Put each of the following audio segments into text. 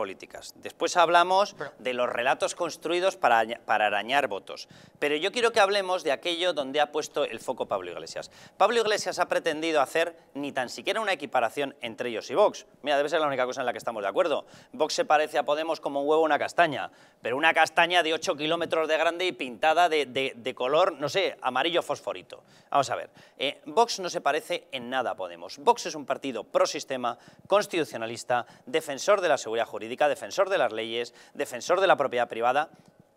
políticas. Después hablamos de los relatos construidos para, para arañar votos. Pero yo quiero que hablemos de aquello donde ha puesto el foco Pablo Iglesias. Pablo Iglesias ha pretendido hacer ni tan siquiera una equiparación entre ellos y Vox. Mira, debe ser la única cosa en la que estamos de acuerdo. Vox se parece a Podemos como un huevo a una castaña, pero una castaña de 8 kilómetros de grande y pintada de, color, no sé, amarillo fosforito. Vamos a ver, eh, Vox no se parece en nada a Podemos. Vox es un partido pro sistema constitucionalista, defensor de la seguridad jurídica defensor de las leyes, defensor de la propiedad privada,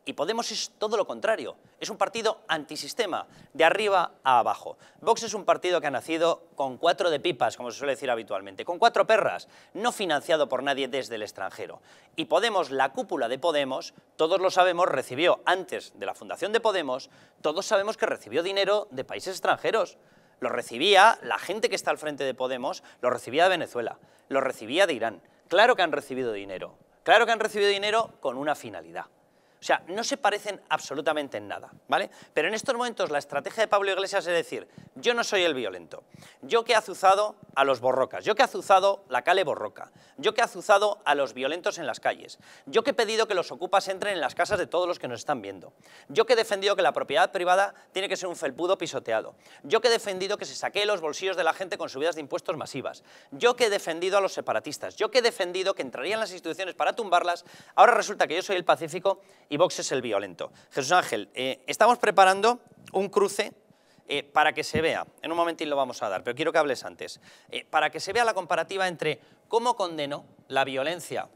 y Podemos es todo lo contrario, es un partido antisistema, de arriba a abajo. Vox es un partido que ha nacido con cuatro de pipas, como se suele decir habitualmente, con cuatro perras, no financiado por nadie desde el extranjero. Y Podemos, la cúpula de Podemos, todos lo sabemos, recibió antes de la fundación de Podemos, todos sabemos que recibió dinero de países extranjeros. Lo recibía la gente que está al frente de Podemos, lo recibía de Venezuela, lo recibía de Irán, Claro que han recibido dinero. Claro que han recibido dinero con una finalidad. O sea, no se parecen absolutamente en nada, ¿vale? Pero en estos momentos la estrategia de Pablo Iglesias es decir, yo no soy el violento. Yo que he azuzado a los borrocas, yo que he azuzado la calle borroca, yo que he azuzado a los violentos en las calles, yo que he pedido que los ocupas entren en las casas de todos los que nos están viendo, yo que he defendido que la propiedad privada tiene que ser un felpudo pisoteado, yo que he defendido que se saque los bolsillos de la gente con subidas de impuestos masivas, yo que he defendido a los separatistas, yo que he defendido que entrarían las instituciones para tumbarlas, ahora resulta que yo soy el pacífico y Vox es el violento. Jesús Ángel, eh, estamos preparando un cruce eh, para que se vea, en un momentín lo vamos a dar, pero quiero que hables antes, eh, para que se vea la comparativa entre cómo condeno la violencia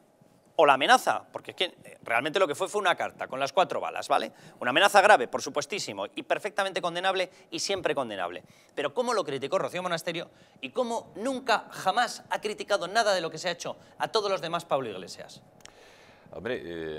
o la amenaza, porque es que eh, realmente lo que fue fue una carta con las cuatro balas, ¿vale? Una amenaza grave, por supuestísimo, y perfectamente condenable y siempre condenable. Pero cómo lo criticó Rocío Monasterio y cómo nunca jamás ha criticado nada de lo que se ha hecho a todos los demás Pablo Iglesias. Hombre,